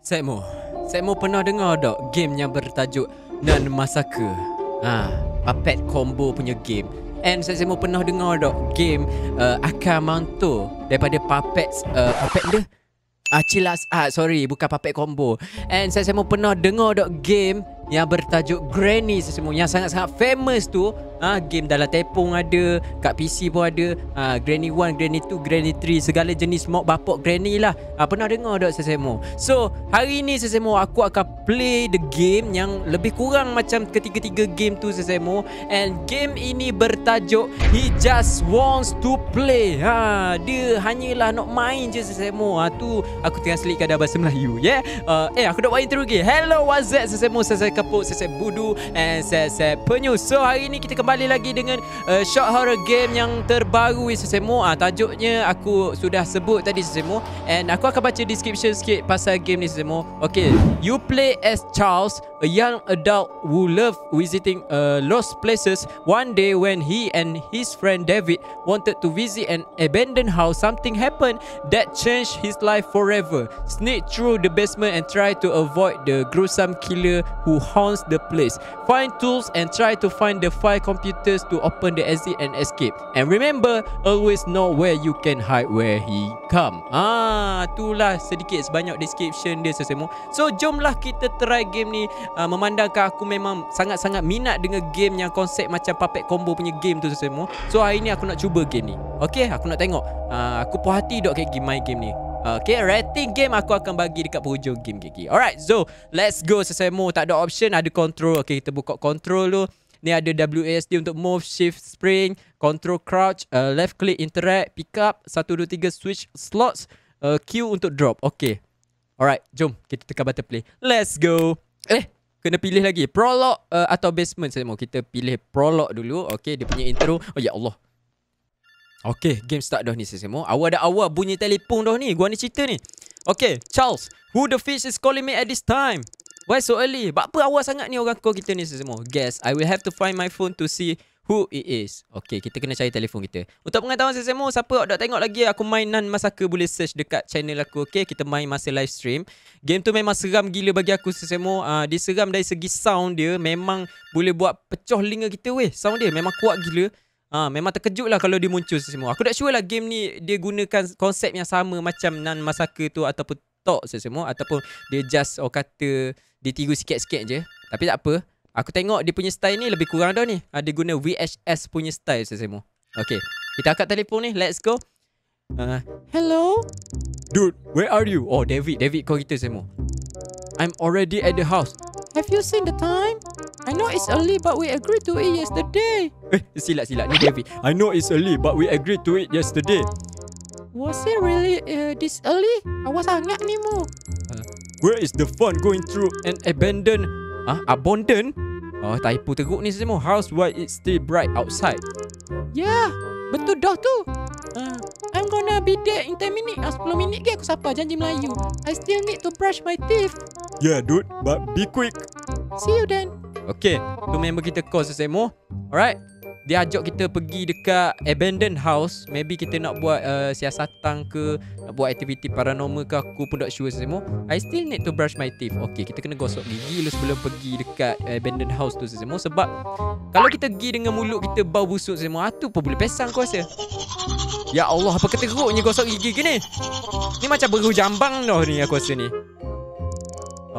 Setmo Setmo pernah dengar tak game yang bertajuk Nan Masaka ha, Puppet combo punya game And saya semua pernah dengar tak game uh, Akamanto daripada Puppets uh, Puppet dia? Achilas ah, Art, ah, sorry bukan Puppet Combo And saya semua pernah dengar tak game yang bertajuk Granny saya Yang sangat-sangat famous tu ha, Game dalam tepung ada Kat PC pun ada ha, Granny 1, Granny 2, Granny 3 Segala jenis mod bapak Granny lah ha, Pernah dengar tak Sesemo? So hari ni Sesemo aku akan play the game Yang lebih kurang macam ketiga-tiga game tu Sesemo And game ini bertajuk He just wants to play ha, Dia hanyalah nak main je Sesemo ha, Tu aku tengah selit kadar bahasa Melayu yeah? Ha, uh, eh aku nak main terus. lagi Hello what's that Sesemo? Sesemo Keput, Sesemo Budu And Sesemo Penyu So hari ni kita akan kembali lagi dengan uh, short horror game yang terbaru eh, Sesemo ah uh, tajuknya aku sudah sebut tadi Sesemo and aku akan baca description sikit pasal game ni Sesemo Okay, you play as Charles a young adult who love visiting uh, lost places one day when he and his friend David wanted to visit an abandoned house something happened that changed his life forever sneak through the basement and try to avoid the gruesome killer who haunts the place find tools and try to find the five computers to open the exit and escape. And remember, always know where you can hide where he come. Ah, itulah sedikit sebanyak description dia sesemu. So, jomlah kita try game ni. Uh, memandangkan aku memang sangat-sangat minat dengan game yang konsep macam puppet combo punya game tu sesemu. So, hari ni aku nak cuba game ni. Okay, aku nak tengok. Uh, aku puas hati dok kayak game main game ni. Okay, rating game aku akan bagi dekat penghujung game gigi. Alright, so let's go sesemu. Tak ada option, ada control. Okay, kita buka control dulu. Ni ada WASD untuk move, shift, spring, control, crouch, uh, left click, interact, pick up, 1, 2, 3, switch, slots, uh, Q untuk drop. Okay. Alright, jom kita tekan button play. Let's go. Eh, kena pilih lagi. Prologue uh, atau basement saya mahu Kita pilih prologue dulu. Okay, dia punya intro. Oh, ya Allah. Okay, game start dah ni saya mahu. Awal dah awal bunyi telefon dah ni. Gua ni cerita ni. Okay, Charles. Who the fish is calling me at this time? Why so early? Buat apa awal sangat ni orang call kita ni semua? Guess I will have to find my phone to see who it is. Okay, kita kena cari telefon kita. Untuk pengetahuan saya semua, siapa yang nak tengok lagi aku main Nan Masaka boleh search dekat channel aku. Okay, kita main masa live stream. Game tu memang seram gila bagi aku saya semua. Uh, dia seram dari segi sound dia. Memang boleh buat pecah linga kita weh. Sound dia memang kuat gila. Ha, memang terkejut lah kalau dia muncul semua. Aku tak sure lah game ni dia gunakan konsep yang sama macam Nan Masaka tu ataupun Tok semua ataupun dia just orang kata dia tiru sikit-sikit je Tapi tak apa Aku tengok dia punya style ni Lebih kurang dah ni ah, Dia guna VHS punya style Sesemo Okay Kita angkat telefon ni Let's go uh, Hello Dude Where are you? Oh David David kau kita semua I'm already at the house Have you seen the time? I know it's early but we agreed to it yesterday. Eh, silat silat ni David. I know it's early but we agreed to it yesterday. Was it really uh, this early? I sangat ni mu. Where is the fun going through an abandoned Ah, huh? abandoned? Oh, ah, typo teruk ni semua. House why it's still bright outside. Yeah, betul dah tu. Uh, I'm gonna be there in 10 minutes. Ah, uh, 10 minit ke aku sapa janji Melayu. I still need to brush my teeth. Yeah, dude, but be quick. See you then. Okay, tu member kita call sesemo. Alright dia ajak kita pergi dekat abandoned house maybe kita nak buat uh, siasatan ke nak buat aktiviti paranormal ke aku pun tak sure semua i still need to brush my teeth Okay, kita kena gosok gigi dulu lah sebelum pergi dekat abandoned house tu semua sebab kalau kita pergi dengan mulut kita bau busuk semua atu ah, pun boleh pesan kau rasa ya Allah apa kata geruknya gosok gigi gini ni macam beru jambang noh ni aku rasa ni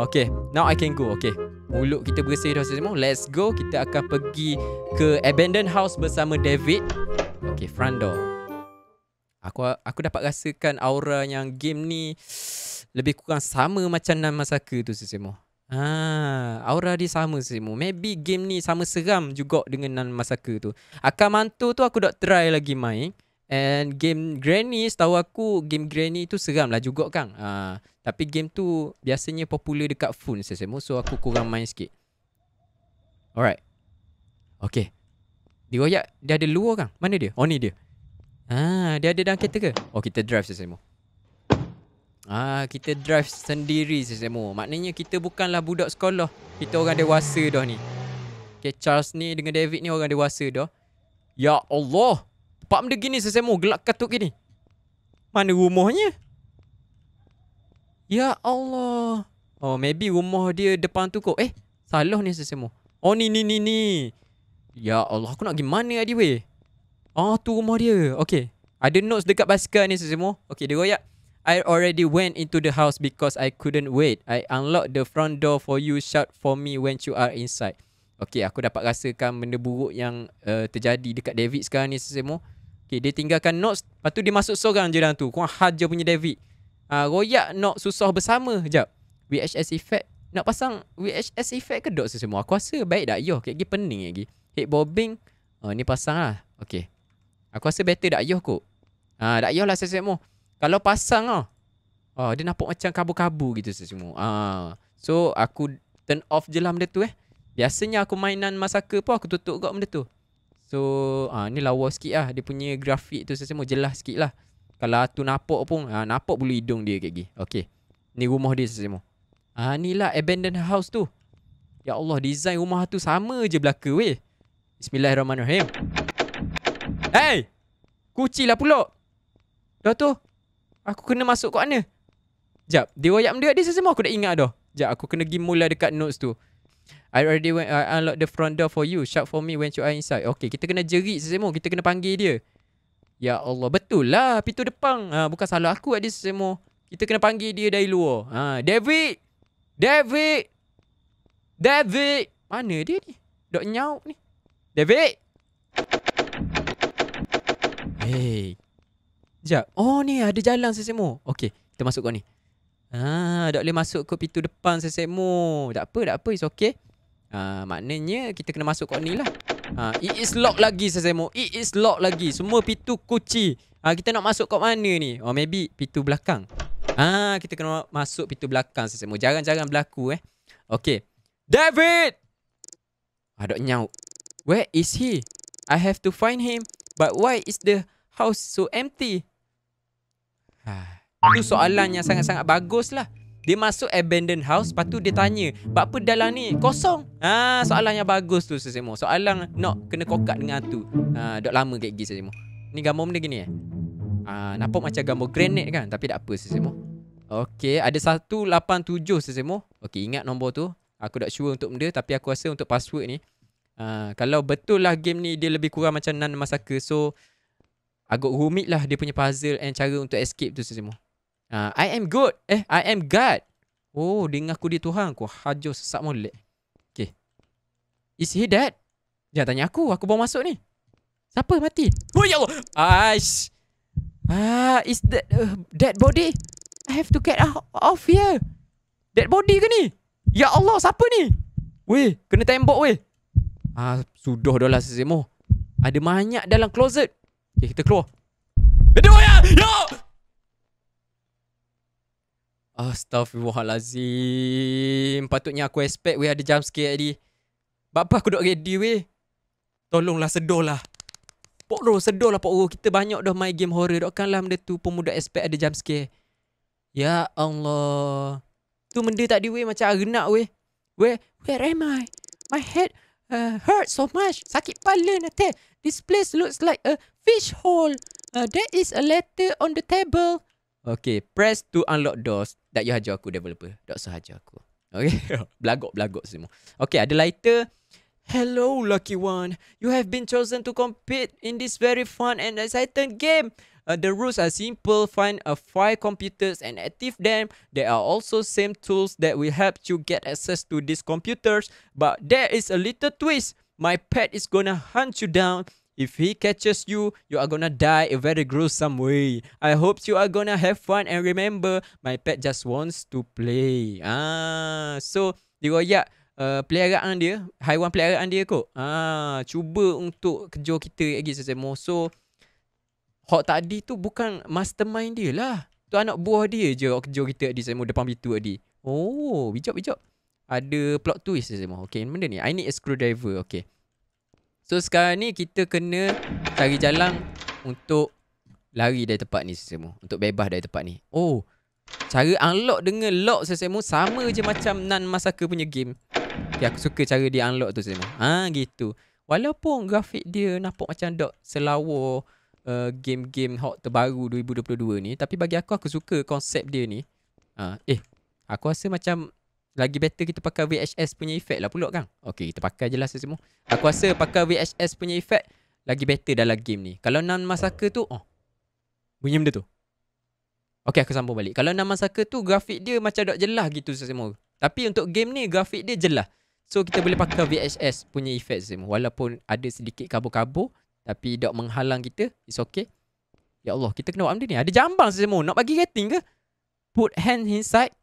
okey now i can go Okay. Mulut kita bersih dah semua. Let's go. Kita akan pergi ke abandoned house bersama David. Okay, front door. Aku aku dapat rasakan aura yang game ni lebih kurang sama macam nama Saka tu sesemua. ah, aura dia sama sesemua. Maybe game ni sama seram juga dengan nama Saka tu. Akan mantu tu aku dah try lagi main. And game Granny setahu aku game Granny tu seram lah juga kang. Uh, tapi game tu biasanya popular dekat phone saya semua. So aku kurang main sikit. Alright. Okay. Dia royak, dia ada luar kang. Mana dia? Oh ni dia. Ah, dia ada dalam kereta ke? Oh kita drive saya semua. Ah, kita drive sendiri saya semua. Maknanya kita bukanlah budak sekolah. Kita orang dewasa dah ni. Okay, Charles ni dengan David ni orang dewasa dah. Ya Allah. Pak benda gini sesemu gelak katuk gini. Mana rumahnya? Ya Allah. Oh, maybe rumah dia depan tu kok. Eh, salah ni sesemu. Oh, ni ni ni ni. Ya Allah, aku nak pergi mana adi weh? Oh, tu rumah dia. Okay. Ada notes dekat basikal ni sesemu. Okay, dia royak. I already went into the house because I couldn't wait. I unlocked the front door for you. Shout for me when you are inside. Okay aku dapat rasakan benda buruk yang uh, terjadi dekat David sekarang ni sesemu. Okay dia tinggalkan notes Lepas tu dia masuk seorang je dalam tu Kau hajar punya David uh, Royak nak susah bersama Sekejap VHS effect Nak pasang VHS effect ke dok sesemu Aku rasa baik tak Yoh Kek lagi pening lagi Head bobbing uh, Ni pasang lah Okay Aku rasa better tak yo, kot Ah, uh, yo lah sesemu Kalau pasang lah oh Dia nampak macam kabu-kabu gitu sesemu Ah, So aku turn off je lah benda tu eh Biasanya aku mainan masaka pun aku tutup kat benda tu. So ah ha, ni lawa sikit lah Dia punya grafik tu semua jelas sikit lah Kalau tu nampak pun ha, ah, Nampak bulu hidung dia kat gigi Okay Ni rumah dia semua ha, Ni lah abandoned house tu Ya Allah design rumah tu sama je belaka weh Bismillahirrahmanirrahim Hey Kuci lah pulak Dah tu Aku kena masuk kat mana Sekejap Dia wayak benda dia semua aku dah ingat dah Sekejap aku kena pergi mula dekat notes tu I already went, I unlock the front door for you. Shout for me when you are inside. Okay, kita kena jerit sesemo. Kita kena panggil dia. Ya Allah, betul lah. Pintu depan. Ha, bukan salah aku ada sesemo. Kita kena panggil dia dari luar. Ha, David! David! David! Mana dia ni? Dok nyauk ni. David! Hey. Sekejap. Oh ni ada jalan sesemo. Okay, kita masuk kau ni. Ah, ha, tak boleh masuk ke pintu depan sesemo. Tak apa, tak apa. It's okay. Ha, maknanya kita kena masuk kot ni lah. Uh, it is locked lagi Sazemo. It is locked lagi. Semua pintu kunci. Uh, kita nak masuk kot mana ni? Oh maybe pintu belakang. Ah uh, kita kena masuk pintu belakang Sazemo. Jangan-jangan berlaku eh. Okay. David! Ada nyauk. Where is he? I have to find him. But why is the house so empty? Ha. itu soalan yang sangat-sangat bagus lah. Dia masuk abandoned house Lepas tu dia tanya Buat apa dalam ni Kosong Ah ha, Soalan yang bagus tu Sesemo Soalan nak kena kokat dengan tu ha, Dok lama kayak gini Sesemo Ni gambar benda gini eh ha, Nampak macam gambar granite kan Tapi tak apa Sesemo Okay Ada 187 Sesemo Okay ingat nombor tu Aku tak sure untuk benda Tapi aku rasa untuk password ni Uh, kalau betul lah game ni dia lebih kurang macam Nan Masaka So agak rumit lah dia punya puzzle and cara untuk escape tu semua Uh, I am good. Eh, I am God. Oh, dengar aku di Tuhan. Aku hajur sesak molek. Okay. Is he dead? Dia tanya aku. Aku bawa masuk ni. Siapa mati? Oh, ya Allah. Aish. Ah, is that uh, dead body? I have to get out of here. Dead body ke ni? Ya Allah, siapa ni? Weh, kena tembok weh. Ah, sudah dah lah sesemoh. Ada banyak dalam closet. Okay, kita keluar. Bedoya! Ya! Allah! Ya. Astaghfirullahaladzim. Patutnya aku expect weh ada jump scare tadi. Bapa aku dok ready weh. Tolonglah sedolah. Pok Roh sedolah Pok Roh. Kita banyak dah main game horror. lah benda tu pemuda expect ada jump scare. Ya Allah. Tu benda tadi weh macam renak weh. Weh, where am I? My head uh, hurt so much. Sakit pala nanti. This place looks like a fish hole. Uh, there is a letter on the table. Okay, press to unlock doors that you hajar aku developer. Tak usah hajar aku. Okay, belagok-belagok semua. Okay, ada lighter. Hello, lucky one. You have been chosen to compete in this very fun and exciting game. Uh, the rules are simple. Find a uh, five computers and active them. There are also same tools that will help you get access to these computers. But there is a little twist. My pet is gonna hunt you down If he catches you, you are gonna die a very gruesome way. I hope you are gonna have fun and remember, my pet just wants to play. Ah, so dia diroyak uh, peliharaan dia, haiwan peliharaan dia kot. Ah, cuba untuk kejar kita lagi sesama. So, hot tadi tu bukan mastermind dia lah. Tu anak buah dia je yang kejar kita tadi sesama depan pintu tadi. Oh, bijak-bijak. Ada plot twist sesama. Okay, benda ni. I need a screwdriver. Okay. So sekarang ni kita kena cari jalan untuk lari dari tempat ni sesemu. Untuk bebas dari tempat ni. Oh. Cara unlock dengan lock sesemu sama je macam Nan Masaka punya game. Okay, aku suka cara dia unlock tu sesemu. Ha gitu. Walaupun grafik dia nampak macam dok selawa uh, game-game hot terbaru 2022 ni. Tapi bagi aku aku suka konsep dia ni. Ha, eh. Aku rasa macam lagi better kita pakai VHS punya effect lah pulak kan Okay kita pakai je lah semua Aku rasa pakai VHS punya effect Lagi better dalam game ni Kalau Nan Masaka tu oh, Bunyi benda tu Okay aku sambung balik Kalau Nan Masaka tu grafik dia macam tak jelas gitu semua Tapi untuk game ni grafik dia jelas So kita boleh pakai VHS punya effect semua Walaupun ada sedikit kabur-kabur Tapi tak menghalang kita It's okay Ya Allah kita kena buat benda ni Ada jambang semua Nak bagi rating ke? Put hand inside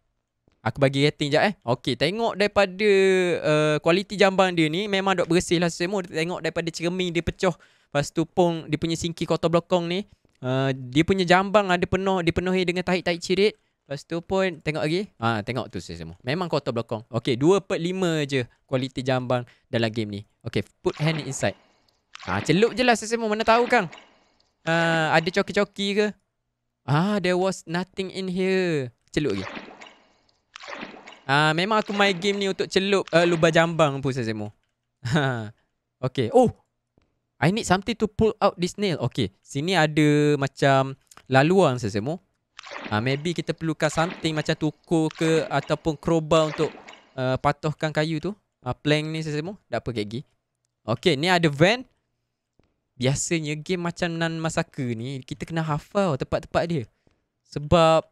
Aku bagi rating je eh. Okey, tengok daripada eh, kualiti uh, jambang dia ni memang dok bersih lah semua. Tengok daripada cermin dia pecah. Lepas tu pun dia punya singki kotor belokong ni. Uh, dia punya jambang ada penuh dipenuhi dengan tahi-tahi cirit. Lepas tu pun tengok lagi. Ha, tengok tu semua. Memang kotor belokong. Okey, 2 per 5 je kualiti jambang dalam game ni. Okey, put hand inside. Ha, celup je lah semua. Mana tahu kang. Uh, ada coki-coki ke? Ah, there was nothing in here. Celup lagi. Okay. Ah, memang aku main game ni untuk celup uh, eh, lubah jambang pun saya semua. okay. Oh. I need something to pull out this nail. Okay. Sini ada macam laluan saya semua. Ah, maybe kita perlukan something macam tukur ke ataupun crowbar untuk uh, eh, patuhkan kayu tu. Uh, plank ni saya semua. Tak apa kek gi. Okay. Ni ada van. Biasanya game macam Nan Masaka ni Kita kena hafal tempat-tempat dia Sebab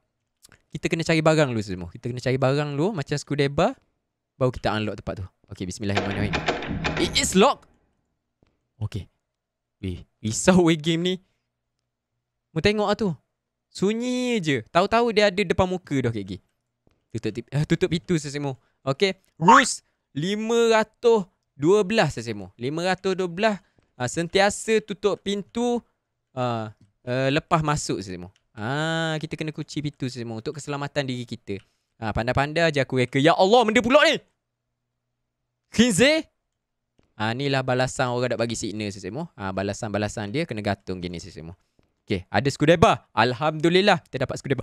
kita kena cari barang dulu semua. Kita kena cari barang dulu macam skudeba baru kita unlock tempat tu. Okay, bismillahirrahmanirrahim. It is locked. Okey. Weh, risau weh game ni. Mu tengok lah tu. Sunyi je. Tahu-tahu dia ada depan muka dah okey. Tutup tip, uh, tutup pintu sesemu. Okey. Rus 512 sesemu. 512 uh, sentiasa tutup pintu uh, uh, lepas masuk sesemu. 512 Ah kita kena kunci pintu semua untuk keselamatan diri kita. Ah ha, pandai-pandai aja aku reka. Ya Allah, benda pulak ni. Kinze? Ah inilah balasan orang dah bagi signal sesemu. Ah balasan-balasan dia kena gantung gini sesemu. Okey, ada skudeba. Alhamdulillah, kita dapat skudeba.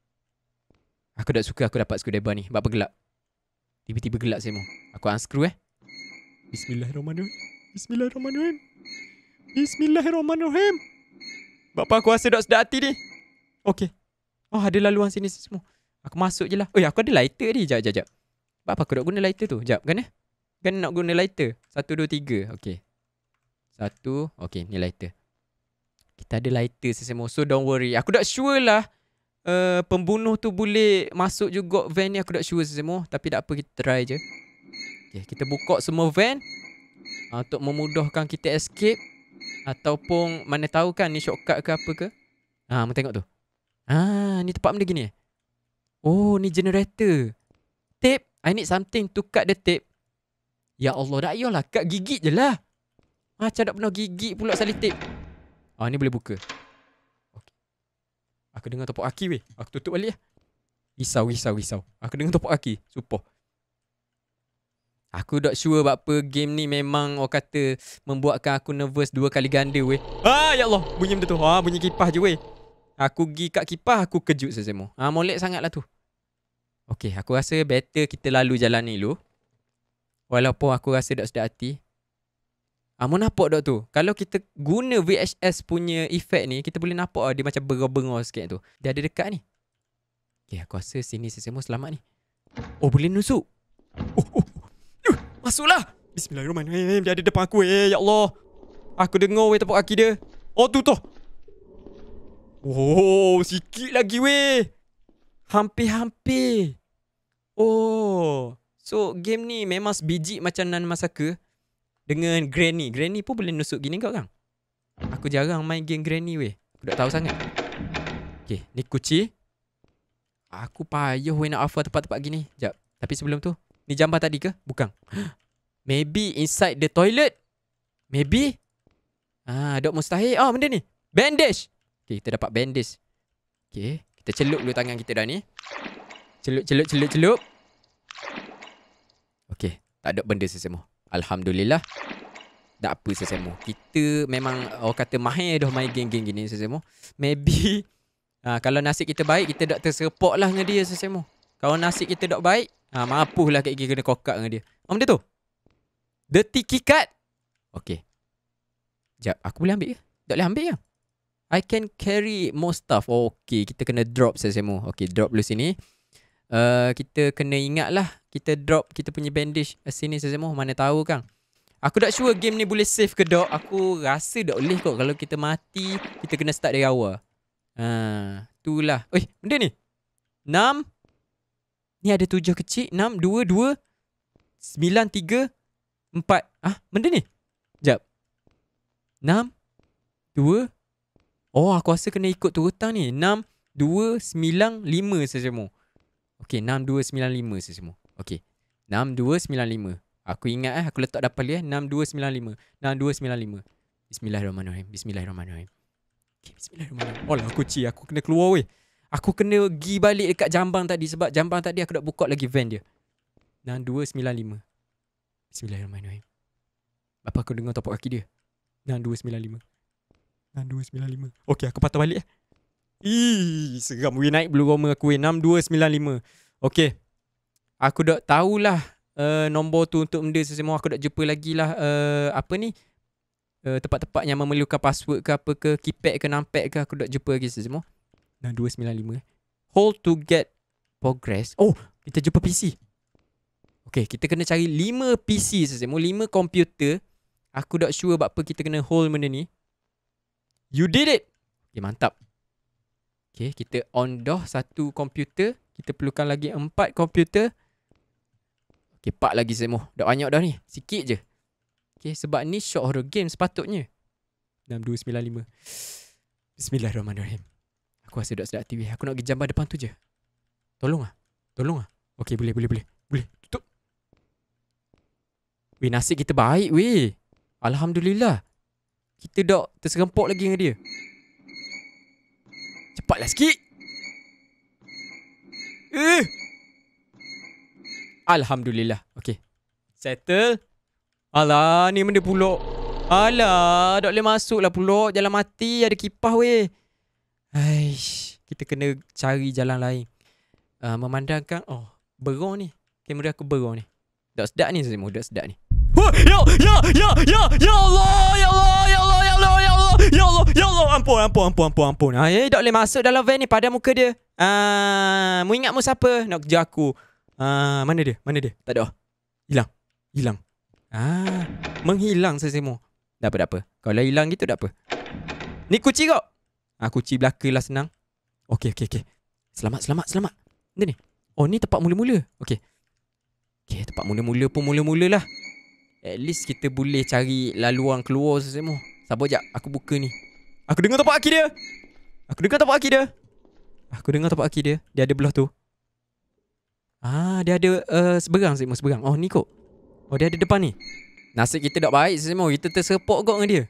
aku tak suka aku dapat skudeba ni. Bapa gelap. Tiba-tiba gelap sesemu. Aku unscrew eh. Bismillahirrahmanirrahim. Bismillahirrahmanirrahim. Bismillahirrahmanirrahim. Bapa aku rasa dok sedar hati ni. Okey. Oh, ada laluan sini semua. Aku masuk je lah. Eh, aku ada lighter ni. Sekejap, sekejap, sekejap. Bapa aku nak guna lighter tu. Jap kan eh? Kan nak guna lighter. Satu, dua, tiga. Okey. Satu. Okey, ni lighter. Kita ada lighter sesemua. So, don't worry. Aku tak sure lah. Uh, pembunuh tu boleh masuk juga van ni. Aku tak sure sesemua. Tapi tak apa, kita try je. Okay, kita buka semua van. Uh, untuk memudahkan kita escape. Ataupun mana tahu kan ni shortcut ke apa ke. Ha, mau tengok tu. ah ni tempat benda gini. Eh? Oh, ni generator. Tape. I need something to cut the tape. Ya Allah, dah ayolah. Cut gigit je lah. Macam tak pernah gigit pula salih tape. ah ni boleh buka. Okay. Aku dengar topok aki weh. Aku tutup balik lah. Risau, risau, risau. Aku dengar topok aki. Supoh. Aku tak sure buat apa game ni memang orang kata membuatkan aku nervous dua kali ganda weh. Ah ya Allah, bunyi benda tu. Ha ah, bunyi kipas je weh. Aku pergi kat kipas aku kejut sesemu. Ha ah, molek sangatlah tu. Okey, aku rasa better kita lalu jalan ni dulu. Walaupun aku rasa tak sedap hati. Ah, mau nampak dok tu? Kalau kita guna VHS punya efek ni, kita boleh nampak lah dia macam bergobengor sikit tu. Dia ada dekat ni. Okay, aku rasa sini sesemua selamat ni. Oh, boleh nusuk. Oh, oh. Masuklah. Bismillahirrahmanirrahim. Eh, eh, dia ada depan aku. Eh, ya Allah. Aku dengar weh tepuk kaki dia. Oh, tu tu. Wow, oh, sikit lagi weh. Hampir-hampir. Oh. So, game ni memang biji macam Nan Masaka. Dengan Granny. Granny pun boleh nusuk gini kau kan? Aku jarang main game Granny weh. Aku tak tahu sangat. Okay, ni kuci. Aku payuh weh nak offer tempat-tempat gini. Sekejap. Tapi sebelum tu, Ni jambar tadi ke? Bukan. Maybe inside the toilet. Maybe. Ah, dok mustahil. Oh, benda ni. Bandage. Okay, kita dapat bandage. Okay. Kita celup dulu tangan kita dah ni. Celup, celup, celup, celup. Okay. Tak ada benda sesemua. Alhamdulillah. Tak apa sesemua. Kita memang orang kata mahir dah main geng-geng gini sesemua. Maybe. Ah, kalau nasib kita baik, kita dok terserpok lah dengan dia sesemua. Kalau nasib kita dok baik, Ha, ah, mampus lah Kak Iki kena kokak dengan dia. Apa oh, benda tu? the key card? Okay. Sekejap, aku boleh ambil ke? Tak boleh ambil ke? I can carry more stuff. Oh, okay, kita kena drop sesemu. Okay, drop dulu sini. Uh, kita kena ingat lah. Kita drop kita punya bandage sini sesemu. Mana tahu kan? Aku tak sure game ni boleh save ke dok. Aku rasa dok boleh kot. Kalau kita mati, kita kena start dari awal. Ha, uh, itulah. Oi, benda ni. 6, 4, 3, 2, 1. Ni ada tujuh kecil. Enam, dua, dua. Sembilan, tiga, empat. Ah, benda ni. Sekejap. Enam, dua. Oh, aku rasa kena ikut tu hutang ni. Enam, dua, sembilan, lima sesemu. Okay, enam, dua, sembilan, lima sesemu. Okay. Enam, dua, sembilan, lima. Aku ingat eh. Aku letak dapat lihat eh. Enam, dua, sembilan, lima. Enam, dua, sembilan, lima. Bismillahirrahmanirrahim. Bismillahirrahmanirrahim. Okay, bismillahirrahmanirrahim. Oh lah, aku cik. Aku kena keluar weh. Aku kena pergi balik dekat jambang tadi Sebab jambang tadi aku dah buka lagi van dia Dan 295 Bismillahirrahmanirrahim Bapak aku dengar topok kaki dia Dan 295 Dan 295 Okay aku patah balik eh Ih, seram we naik blue roma aku eh 6295 Okay Aku dah tahulah uh, Nombor tu untuk benda semua Aku dah jumpa lagi lah uh, eh, Apa ni Uh, tempat-tempat yang memerlukan password ke apa ke keypad ke numpad ke aku tak jumpa lagi semua. Dan 295 Hold to get progress Oh kita jumpa PC Okay kita kena cari 5 PC saja Mau 5 komputer Aku tak sure buat kita kena hold benda ni You did it Okay mantap Okay kita on dah satu komputer Kita perlukan lagi 4 komputer Okay pak lagi semua Dah banyak dah ni Sikit je Okay sebab ni short horror game sepatutnya 6295 Bismillahirrahmanirrahim aku rasa duduk sedap TV. Aku nak pergi jambar depan tu je. Tolong ah. Tolong ah. Okey, boleh, boleh, boleh. Boleh. Tutup. Weh, nasib kita baik, weh. Alhamdulillah. Kita dok terserempok lagi dengan dia. Cepatlah sikit. Eh. Alhamdulillah. Okey. Settle. Alah, ni benda pulak. Alah, tak boleh masuk lah pulak. Jalan mati, ada kipah weh. Aish, kita kena cari jalan lain. Uh, memandangkan, oh, berong ni. Kamera aku berong ni. Tak sedap ni, Zimu. Tak sedap ni. Ya, ya, ya, ya, ya Allah, ya Allah, ya Allah, ya Allah, ya Allah, ya Allah, ya Allah, ampun, ampun, ampun, ampun, ampun. Ha, eh, tak boleh masuk dalam van ni pada muka dia. Ah, mu ingat mu siapa nak kerja aku? Ah, mana dia? Mana dia? Tak ada. Hilang. Hilang. Ah, menghilang sesemu. Dah apa-apa. Kalau hilang gitu dah apa. Ni kucing kau ha, Kunci belakang lah senang Okay okay okay Selamat selamat selamat Dia ni Oh ni tempat mula-mula Okay Okay tempat mula-mula pun mula-mula lah At least kita boleh cari laluan keluar sesemu Sabar jap aku buka ni Aku dengar tapak kaki dia Aku dengar tapak kaki dia Aku dengar tapak kaki dia Dia ada belah tu Ah dia ada uh, seberang sesemu seberang Oh ni kok Oh dia ada depan ni Nasib kita tak baik sesemu Kita tersepok kok dengan dia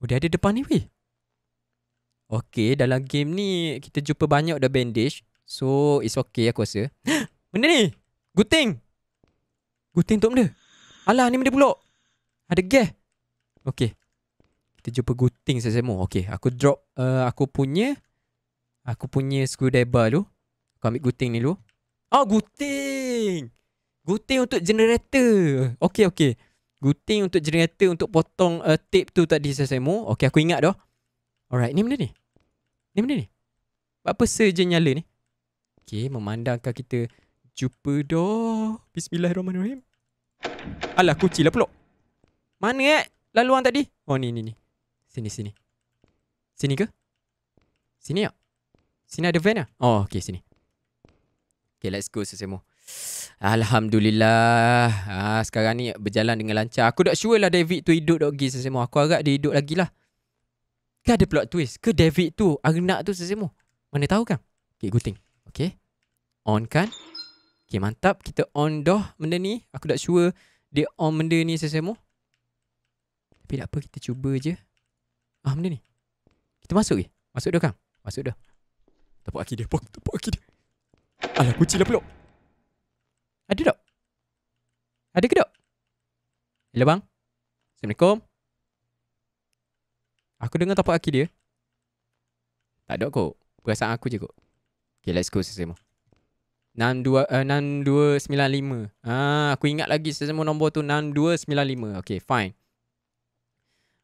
Oh dia ada depan ni weh Okay, dalam game ni kita jumpa banyak dah bandage. So, it's okay aku rasa. benda ni! Guting! Guting untuk benda. Alah, ni benda pulak. Ada gas. Okay. Kita jumpa guting saya semua. Okay, aku drop uh, aku punya. Aku punya screwdriver dulu. Aku ambil guting ni dulu. Oh, guting! Guting untuk generator. Okay, okay. Guting untuk generator untuk potong uh, tape tu tadi saya semua. Okay, aku ingat dah. Alright, ni benda ni. Ni benda ni. Apa saja nyala ni? Okay, memandangkan kita jumpa dah. Bismillahirrahmanirrahim. Alah, kuci lah pulak. Mana eh? Laluan tadi? Oh, ni, ni, ni. Sini, sini. Sini ke? Sini ya? Sini ada van ya? Oh, okay, sini. Okay, let's go sesemua. Alhamdulillah. Ah, sekarang ni berjalan dengan lancar. Aku tak sure lah David tu hidup tak pergi sesemua. Aku harap dia hidup lagi lah. Ke kan ada plot twist Ke David tu Anak tu sesemu Mana tahu kan Okay guting Okay On kan Okay mantap Kita on dah benda ni Aku tak sure Dia on benda ni sesemu Tapi tak apa kita cuba je Ah benda ni Kita masuk ke Masuk dah kan Masuk dah Tepuk kaki dia Tepuk kaki dia Alah kucing lah pulak Ada tak? Ada ke tak? Hello bang Assalamualaikum Aku dengar tapak kaki dia Tak ada kok. Perasaan aku je kok. Okay let's go sesama 6295 eh, Ah, Aku ingat lagi sesama nombor tu 6295 Okay fine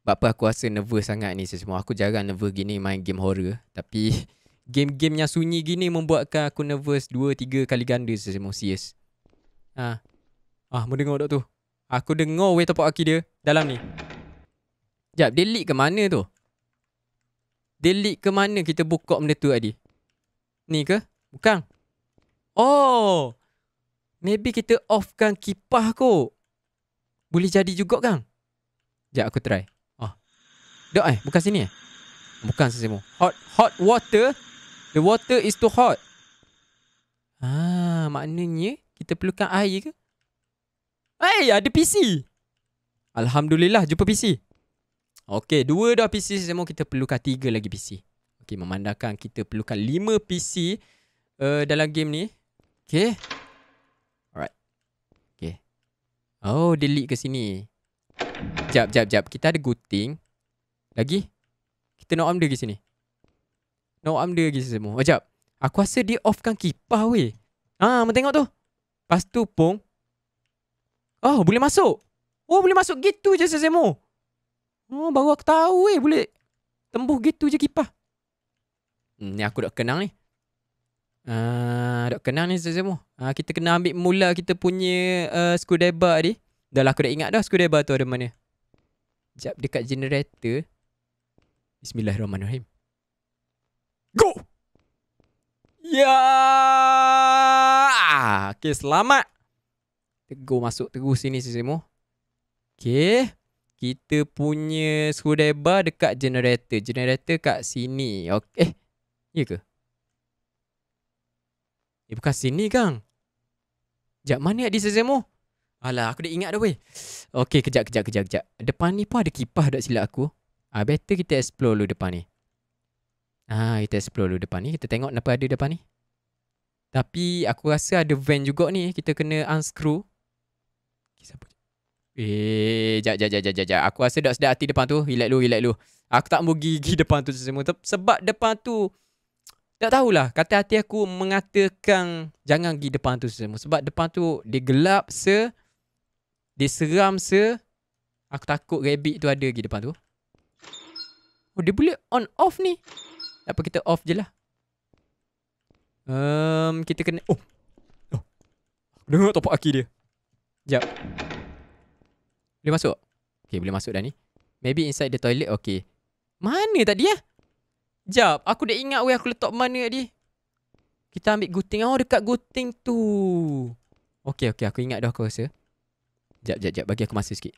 sebab apa aku rasa nervous sangat ni semua. Aku jarang nervous gini main game horror. Tapi game-game yang sunyi gini membuatkan aku nervous 2-3 kali ganda semua. Serius. Ah, Ah, mau dengar tu? Aku dengar way tapak kaki dia dalam ni. Sekejap, dia leak ke mana tu? Dia leak ke mana kita buka benda tu tadi? Ni ke? Bukan. Oh! Maybe kita offkan kipah ko. Boleh jadi juga kan? Sekejap, aku try. Oh. Dok eh, bukan sini eh? Bukan semua. Hot hot water. The water is too hot. Ah, maknanya kita perlukan air ke? Hey, eh, ada PC. Alhamdulillah, jumpa PC. Okey, dua dah PC semua kita perlukan tiga lagi PC. Okey, memandangkan kita perlukan lima PC uh, eh, dalam game ni. Okey, Alright. Okey. Oh, dia lead ke sini. Jap, jap, jap. Kita ada gunting. Lagi. Kita nak arm dia ke sini. No arm dia ke sini semua. Oh, jap. Aku rasa dia offkan kipah weh. Haa, ah, tengok tu. Lepas tu, pong. Oh, boleh masuk. Oh, boleh masuk gitu je Zemo. Oh, baru aku tahu eh boleh tembus gitu je kipas. Hmm, ni aku dah kenang ni. Ah, uh, dah kenang ni semua. Uh, ah, kita kena ambil mula kita punya uh, ah, screwdriver ni. Dah lah aku dah ingat dah screwdriver tu ada mana. Jap dekat generator. Bismillahirrahmanirrahim. Go! Ya! Yeah! Okay, selamat. Go masuk terus sini semua. Okay kita punya screwdriver dekat generator. Generator kat sini. Okay. Eh, iya ke? Eh, bukan sini kang. Sekejap, mana di semua. Alah, aku dah ingat dah weh. Okay, kejap, kejap, kejap, kejap. Depan ni pun ada kipah tak silap aku. Ah, better kita explore dulu depan ni. Ah, kita explore dulu depan ni. Kita tengok apa ada depan ni. Tapi aku rasa ada van juga ni. Kita kena unscrew. Okay, siapa Eh, jap, jap, jap, jap, jap, jap. Aku rasa dah sedap hati depan tu. Relax dulu, relax dulu. Aku tak mau gigi depan tu semua. Sebab depan tu, tak tahulah. Kata hati aku mengatakan jangan gigi depan tu semua. Sebab depan tu, dia gelap se, dia seram se. Aku takut rabbit tu ada lagi depan tu. Oh, dia boleh on off ni. Apa kita off je lah. Um, kita kena... Oh. oh. Dengar topak kaki dia. Jap. Boleh masuk? Okay boleh masuk dah ni Maybe inside the toilet okay Mana tadi ya? Jap aku dah ingat weh aku letak mana tadi Kita ambil guting Oh dekat guting tu Okay okay aku ingat dah aku rasa Jap jap jap bagi aku masa sikit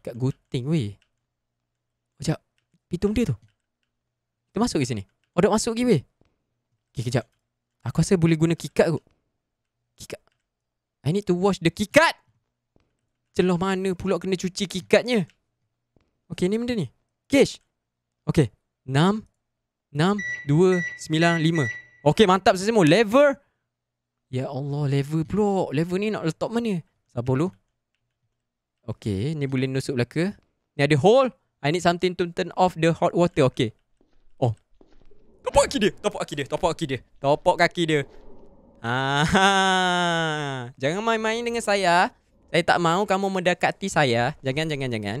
Dekat guting weh Sekejap oh, Pitung dia tu Kita masuk ke sini Oh dah masuk lagi weh Okay kejap Aku rasa boleh guna kikat kot Kikat I need to wash the kikat celah mana pula kena cuci kikatnya. Okey, ni benda ni. Cash. Okey. 6 6 2 9 5. Okey, mantap sesemu. Lever. Ya Allah, lever pula. Lever ni nak letak mana? Sabar dulu. Okey, ni boleh nusuk belaka. Ni ada hole. I need something to turn off the hot water. Okey. Oh. Topok kaki dia. Topok kaki dia. Topok kaki dia. Topok kaki dia. Ah. Jangan main-main dengan saya. Saya tak mau kamu mendekati saya. Jangan, jangan, jangan.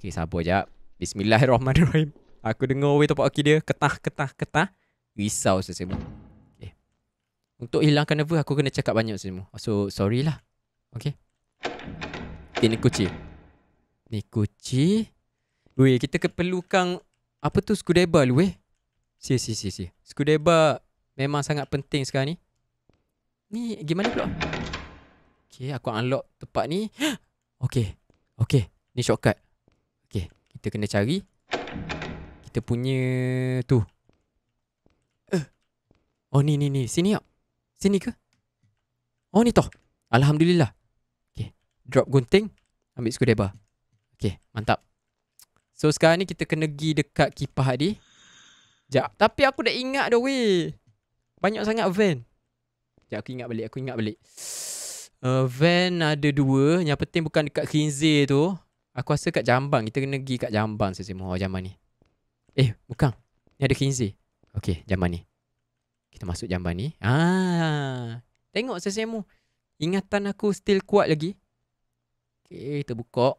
Okay, sabar jap. Bismillahirrahmanirrahim. Aku dengar weh topak kaki dia. Ketah, ketah, ketah. Risau sesemu. Okay. Untuk hilangkan nervous, aku kena cakap banyak sesemu. So, sorry lah. Okay. Okay, ni kuci. Ini kuci. Weh, kita keperlukan... Apa tu skudeba lu weh? Si, si, si, si. Skudeba memang sangat penting sekarang ni. Ni, gimana pula? Okay, aku unlock tempat ni. okay. Okay. Ni shortcut. Okay. Kita kena cari. Kita punya tu. Eh. Oh, ni, ni, ni. Sini tak? Sini ke? Oh, ni toh. Alhamdulillah. Okay. Drop gunting. Ambil skudeba. Okay. Mantap. So, sekarang ni kita kena pergi dekat kipah tadi. Sekejap. Tapi aku dah ingat dah, weh. Banyak sangat van. Sekejap, aku ingat balik. Aku ingat balik. Sekejap uh, van ada dua yang penting bukan dekat Kinze tu aku rasa kat Jambang kita kena pergi kat Jambang sesi mohon zaman ni eh bukan ni ada Kinze okey zaman ni kita masuk Jambang ni ah tengok sesi mu ingatan aku still kuat lagi okey kita buka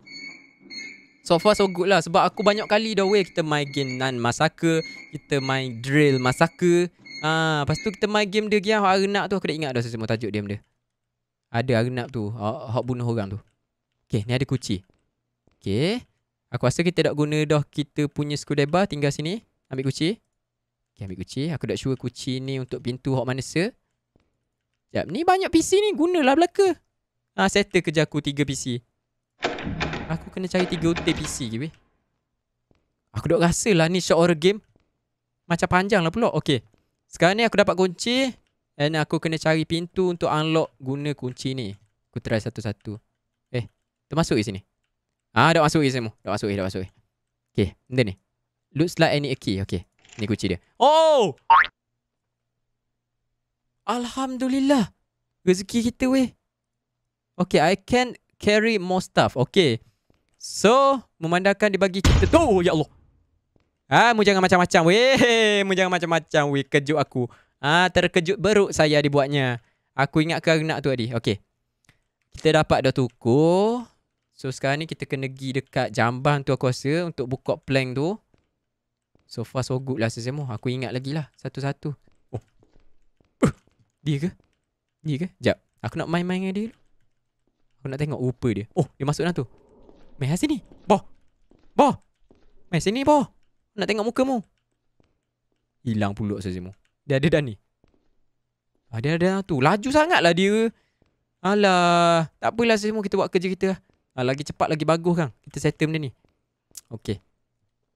So far so good lah Sebab aku banyak kali dah way Kita main game Nan Masaka Kita main Drill Masaka Ah, ha, tu kita main game dia Giyah Arena tu Aku dah ingat dah semua tajuk dia benda ada arnab tu Hak bunuh orang tu Okay ni ada kuci Okay Aku rasa kita tak guna dah Kita punya skudebar Tinggal sini Ambil kuci Okay ambil kuci Aku tak sure kuci ni Untuk pintu hak manusia Sekejap ni banyak PC ni Gunalah belaka Ah ha, settle kerja aku 3 PC Aku kena cari 3 utih PC ke weh Aku dah rasa lah ni short horror game Macam panjang lah pula Okay Sekarang ni aku dapat kunci And aku kena cari pintu untuk unlock guna kunci ni. Aku try satu-satu. Eh, termasuk di sini. Ah, dah masuk di semua. Dah masuk, dah masuk. Okay, benda ni. Looks like any a key. Okey. Ni kunci dia. Oh! Alhamdulillah. Rezeki kita weh. Okay, I can carry more stuff. Okay. So, memandangkan dibagi kita. Oh, ya Allah. Ah, ha, mu jangan macam-macam weh. Mu jangan macam-macam weh. Kejut aku. Ah ha, terkejut beruk saya dibuatnya. Aku ingat ke nak tu tadi. Okey. Kita dapat dah tuku. So sekarang ni kita kena pergi dekat jamban tu aku rasa untuk buka plank tu. So far so good lah Sesemo. Aku ingat lagi lah satu-satu. Oh. Uh, dia ke? Dia ke? Jap. Aku nak main-main dengan dia dulu. Aku nak tengok rupa dia. Oh, dia masuk dalam tu. Main lah sini. Boh. Boh. Main sini, Boh. Nak tengok muka mu. Hilang pulak Sesemo. Dia ada dah ni. Ha, dia ada dah tu. Laju sangat lah dia. Alah. Tak apalah semua kita buat kerja kita. Ha, lagi cepat lagi bagus kan. Kita settle benda ni. Okay.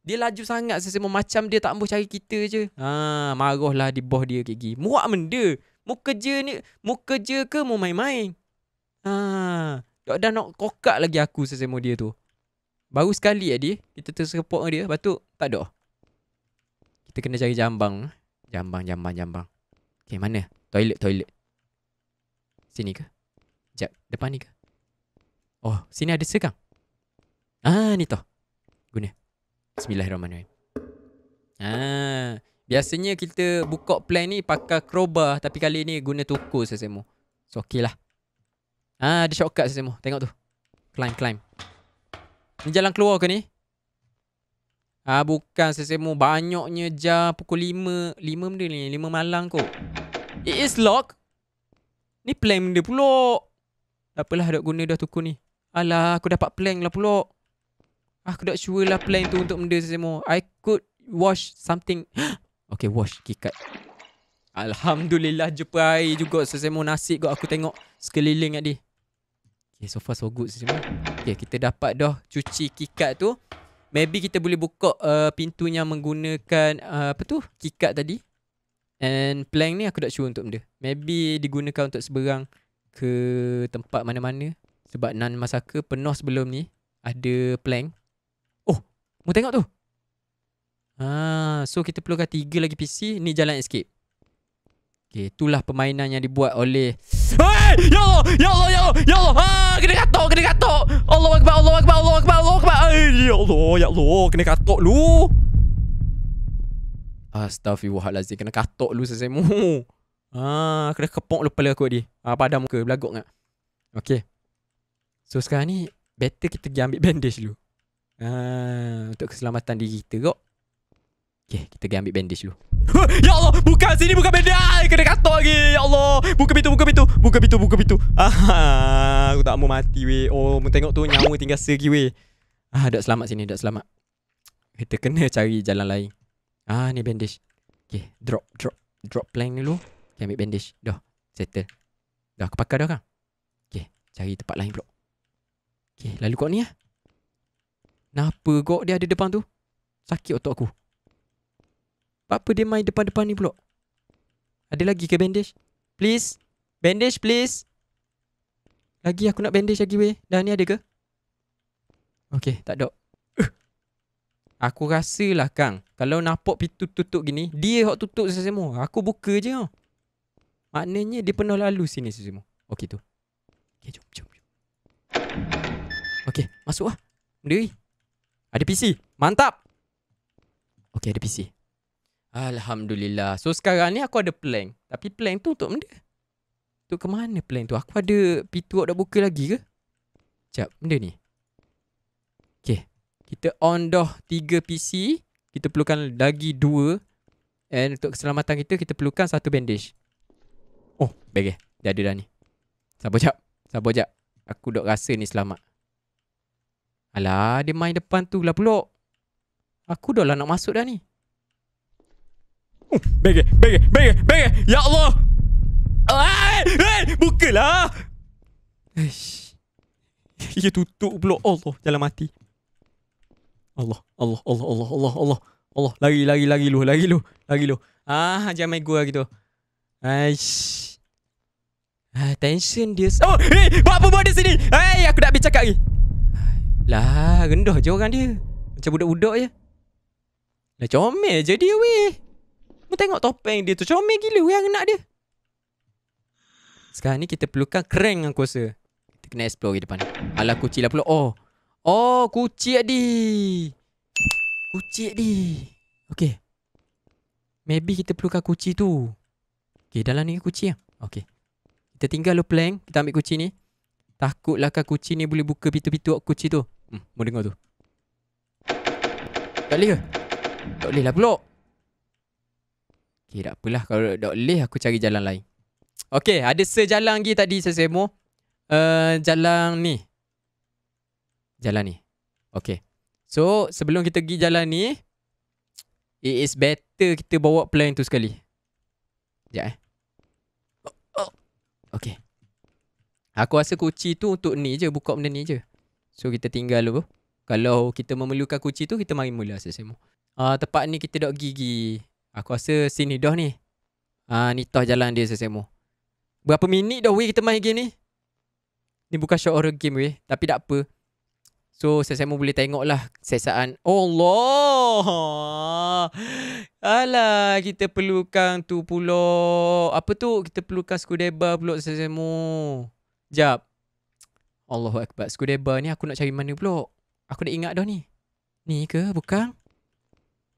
Dia laju sangat sesama macam dia tak mampu cari kita je. Ha, marahlah di boh dia kiki. Muak benda. Mu kerja ni, mu kerja ke mu main-main? Ha, dah dah nak kokak lagi aku sesama dia tu. Baru sekali ya dia, kita terserempak dengan dia, patut tak ada. Kita kena cari jambang. Jambang, jambang, jambang. Okay, mana? Toilet, toilet. Sini ke? Sekejap, depan ni ke? Oh, sini ada segang. Ah, ni toh. Guna. Bismillahirrahmanirrahim. Ah, biasanya kita buka plan ni pakai crowbar tapi kali ni guna tukul sesemu. semua. So okay lah. Ah, ada shortcut sesemu. Tengok tu. Climb, climb. Ni jalan keluar ke ni? Ah ha, bukan sesemu banyaknya jam pukul 5 5 benda ni 5 malam kok. It is lock. Ni plan dia pula. Tak apalah dok guna dah tukar ni. Alah aku dapat plan lah pula. Ah, aku tak sure lah plan tu untuk benda sesemu. I could wash something. okay wash kikat. Alhamdulillah jumpa air juga sesemu nasi Kau aku tengok sekeliling tadi. Okay so far so good sesemu. Okay kita dapat dah cuci kikat tu. Maybe kita boleh buka uh, pintu menggunakan uh, apa tu? Kikat tadi. And plank ni aku tak sure untuk benda. Maybe digunakan untuk seberang ke tempat mana-mana. Sebab Nan Masaka penuh sebelum ni. Ada plank. Oh, mau tengok tu? Ah, so kita perlukan tiga lagi PC. Ni jalan escape. Okay, itulah permainan yang dibuat oleh Hey! Ya Allah! Ya Allah! Ya Allah! Ya Allah! Ah, kena katok! Kena katok! Allah Akbar! Allah Akbar! Allah Akbar! Allah Akbar! ya Allah! Ya Allah! Kena katok lu! Astaghfirullahaladzim, Kena katok lu sesemu! Ah, ha, kena kepok lu pala aku tadi. Ah, ha, padam muka. Belagok ngak. Okay. So sekarang ni, better kita pergi ambil bandage dulu. Ah, untuk keselamatan diri kita kok. Okay, kita pergi ambil bandage lu. Ya Allah, buka sini buka benda. Ah, kena katok lagi. Ya Allah, buka pintu, buka pintu. Buka pintu, buka pintu. Ah, aku tak mau mati weh. Oh, mu tengok tu nyawa tinggal segi weh. Ah, dah selamat sini, dah selamat. Kita kena cari jalan lain. Ah, ni bandage. Okay, drop drop drop plank dulu. Okay, ambil bandage. Dah, settle. Dah aku pakai dah kan? Okay, cari tempat lain pula. Okay, lalu kau ni ah. Kenapa kau dia ada depan tu? Sakit otak aku. Apa dia main depan-depan ni pula? Ada lagi ke bandage? Please. Bandage please. Lagi aku nak bandage lagi weh. Dah ni ada ke? Okay, tak ada. Uh. Aku rasa lah kang Kalau nampak pintu tutup gini Dia hok tutup semua Aku buka je oh. Maknanya dia pernah lalu sini semua Okay tu Okay jom jom, jom. Okay masuk lah Berdiri Ada PC Mantap Okay ada PC Alhamdulillah. So sekarang ni aku ada plan. Tapi plan tu untuk benda. Untuk ke mana plan tu? Aku ada pintu dah buka lagi ke? Sekejap, benda ni. Okay. Kita on dah 3 PC. Kita perlukan lagi 2. And untuk keselamatan kita, kita perlukan satu bandage. Oh, bagi. Eh? Dia ada dah ni. Sabar jap. Sabar jap. Aku dah rasa ni selamat. Alah, dia main depan tu lah pulak. Aku dah lah nak masuk dah ni. Bege, bege, bege, bege. Ya Allah. Ai, ai, bukalah. Ish. Dia tutup pula Allah jalan mati. Allah, Allah, Allah, Allah, Allah, Allah. Allah, lari, lari, lari lu, lari lu, lari lu. Ah, jangan main gua gitu. Aish. Ah, tension dia. Oh, eh, hey, buat apa buat di sini? Hey, aku tak habis cakap lagi. Lah, rendah je orang dia. Macam budak-budak je. Dah comel je dia weh. Kau tengok topeng dia tu Comel gila Yang nak dia Sekarang ni kita perlukan Crank dengan kuasa Kita kena explore ke depan Alah kuci lah pula Oh Oh kuci adi Kuci adi Okay Maybe kita perlukan kuci tu Okay dalam ni kuci lah Okay Kita tinggal lo plank Kita ambil kuci ni Takutlah kan kuci ni boleh buka pintu-pintu kuci tu Hmm, mau dengar tu Tak boleh ke? Tak boleh lah pulak Okay, eh, tak apalah. Kalau tak boleh, aku cari jalan lain. Okay, ada sejalan lagi tadi saya semua. Uh, eh, jalan ni. Jalan ni. Okay. So, sebelum kita pergi jalan ni, it is better kita bawa plan tu sekali. Sekejap eh. Okay. Aku rasa kunci tu untuk ni je, buka benda ni je. So, kita tinggal dulu. Kalau kita memerlukan kunci tu, kita mari mula saya semua. Uh, tempat ni kita dok gigi. Aku rasa sini dah ni. Ah ni toh jalan dia sesemu. Berapa minit dah weh kita main game ni? Ni bukan short horror game weh, tapi tak apa. So sesemu boleh tengok lah sesaan. Oh Allah. Alah kita perlukan tu pula. Apa tu? Kita perlukan skudeba pula sesemu. Jap. Allahu akbar. Skudeba ni aku nak cari mana pula? Aku dah ingat dah ni. Ni ke bukan?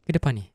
Ke depan ni.